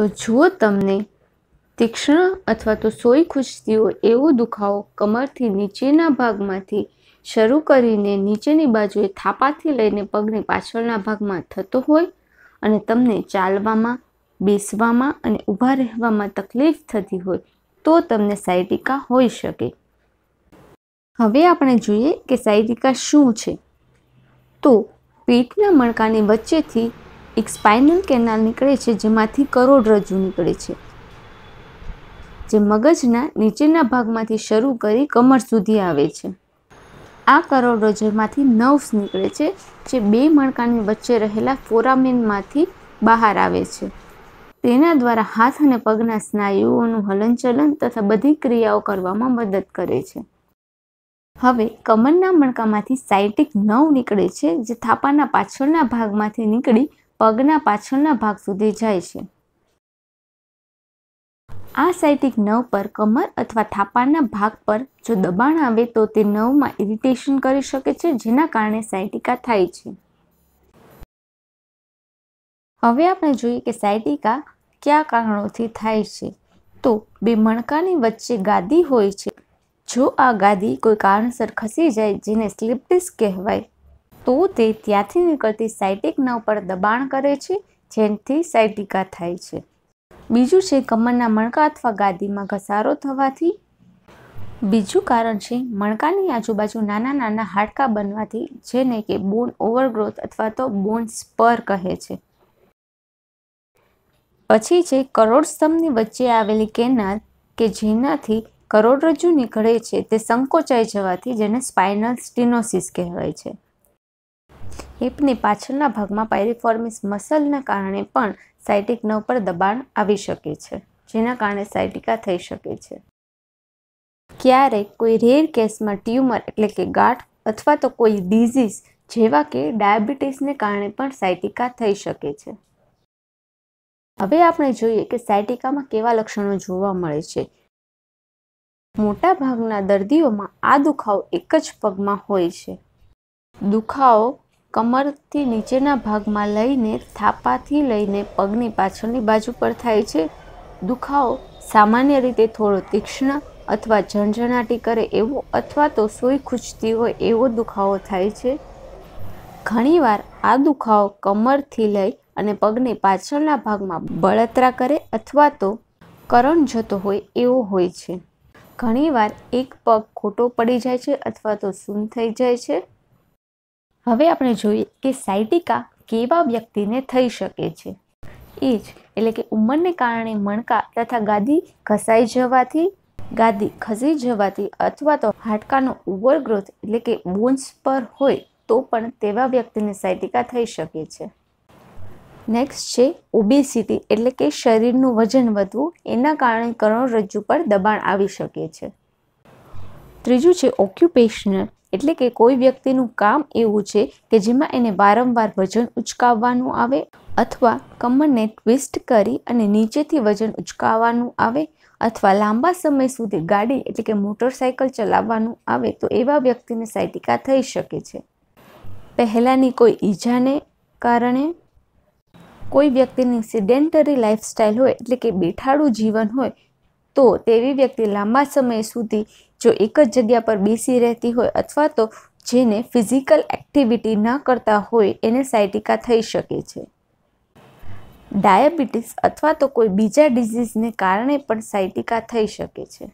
તો જો તમને તીક્ષ્ણ અથવા તો સોય ખૂંચતી હોય એવો દુખાવો કમરથી નીચેના ભાગમાંથી શરૂ કરીને નીચેની બાજુએ થાપાથી લઈને પગની પાછળના ભાગમાં થતો હોય અને તમને ચાલવામાં બેસવામાં અને ઊભા રહેવામાં તકલીફ થતી હોય તો તમને સાયટિકા હોઈ શકે હવે આપણે જોઈએ કે સાયટિકા શું છે તો પેટના મણકાની વચ્ચેથી એક સ્પાઇનલ કેનાલ નીકળે છે જેમાંથી કરોડરજ્જુ નીકળે છે જે મગજના નીચેના ભાગમાંથી શરૂ કરી કમર સુધી આવે છે આ કરોડરજ્જુમાંથી નર્વ્સ નીકળે છે જે બે મણકાની વચ્ચે રહેલા ફોરામેનમાંથી બહાર આવે છે તેના દ્વારા હાથ અને પગના સ્નાયુઓનું હલનચલન તથા બધી ક્રિયાઓ કરવામાં મદદ કરે છે હવે કમરના મણકામાંથી સાયટિક નવ નીકળે છે જે થાપાના પાછળના ભાગમાંથી નીકળી પગના પાછળના ભાગ સુધી જાય છે આ સાઇટિક નવ પર કમર અથવા થાપાના ભાગ પર જો દબાણ આવે તો તે નવમાં ઇરિટેશન કરી શકે છે જેના કારણે સાઇટિકા થાય છે હવે આપણે જોઈએ કે સાઇટિકા કયા કારણોથી થાય છે તો બે મણકાની વચ્ચે ગાદી હોય છે જો આ ગાદી કોઈ કારણસર ખસી જાય જેને સ્લિપ ડિસ્ક કહેવાય તો તે ત્યાંથી નીકળતી સાયટિક નવ પર દબાણ કરે છે જેનાથી સાઇટિકા થાય છે બીજું છે કમરના મણકા અથવા ગાદીમાં ઘસારો થવાથી બીજું કારણ છે મણકાની આજુબાજુ નાના નાના હાડકા બનવાથી જેને કે બોન ઓવરગ્રોથ અથવા તો બોન સ્પર કહે છે પછી છે કરોડસ્તંભની વચ્ચે આવેલી કેનાલ કે જેનાથી કરોડરજ્જુ નીકળે છે તે સંકોચાઈ જવાથી જેને સ્પાઇનલ સ્ટીનોસિસ કહેવાય છે હિપની પાછળના ભાગમાં પાયરીફોર્મિસ મસલના કારણે પણ સાયટિક નવ પર દબાણ આવી શકે છે જેના કારણે સાયટિકા થઈ શકે છે ક્યારેક કોઈ રેર કેસમાં ટ્યુમર એટલે કે ગાંઠ અથવા તો કોઈ ડિઝીઝ જેવા કે ડાયાબિટીસને કારણે પણ સાયટિકા થઈ શકે છે હવે આપણે જોઈએ કે સાયટિકામાં કેવા લક્ષણો જોવા મળે છે મોટાભાગના દર્દીઓમાં આ દુખાવો એક જ પગમાં હોય છે દુખાવો કમરથી નીચેના ભાગમાં લઈને થાપાથી લઈને પગની પાછળની બાજુ પર થાય છે દુખાવો સામાન્ય રીતે થોડો તીક્ષ્ણ અથવા ઝણઝણાટી કરે એવો અથવા તો સોય ખૂંચતી હોય એવો દુખાવો થાય છે ઘણીવાર આ દુખાવો કમરથી લઈ અને પગની પાછળના ભાગમાં બળતરા કરે અથવા તો કરણ જતો હોય એવો હોય છે ઘણીવાર એક પગ ખોટો પડી જાય છે અથવા તો સૂન થઈ જાય છે હવે આપણે જોઈએ કે સાયટિકા કેવા વ્યક્તિને થઈ શકે છે એ જ એટલે કે ઉંમરને કારણે મણકા તથા ગાદી ઘસાઈ જવાથી ગાદી ખસી જવાથી અથવા તો હાડકાનો ઓવરગ્રોથ એટલે કે બોન્સ પર હોય તો પણ તેવા વ્યક્તિને સાયટિકા થઈ શકે છે નેક્સ્ટ છે ઓબેસિટી એટલે કે શરીરનું વજન વધવું એના કારણે કરોડરજ્જુ પર દબાણ આવી શકે છે ત્રીજું છે ઓક્યુપેશનલ એટલે કે કોઈ વ્યક્તિનું કામ એવું છે કે જેમાં એને વારંવાર વજન ઉચકાવવાનું આવે અથવા કમરને ટ્વિસ્ટ કરી અને નીચેથી વજન ઉચકાવવાનું આવે અથવા લાંબા સમય સુધી ગાડી એટલે કે મોટરસાઇકલ ચલાવવાનું આવે તો એવા વ્યક્તિને સાયટિકા થઈ શકે છે પહેલાંની કોઈ ઈજાને કારણે કોઈ વ્યક્તિની સિડેન્ટરી લાઇફસ્ટાઇલ હોય એટલે કે બેઠાડું જીવન હોય તો તેવી વ્યક્તિ લાંબા સમય સુધી જો એક જ જગ્યા પર બેસી રહેતી હોય અથવા તો જેને ફિઝિકલ એક્ટિવિટી ન કરતા હોય એને સાયટિકા થઈ શકે છે ડાયાબિટીસ અથવા તો કોઈ બીજા ડિઝીઝને કારણે પણ સાયટિકા થઈ શકે છે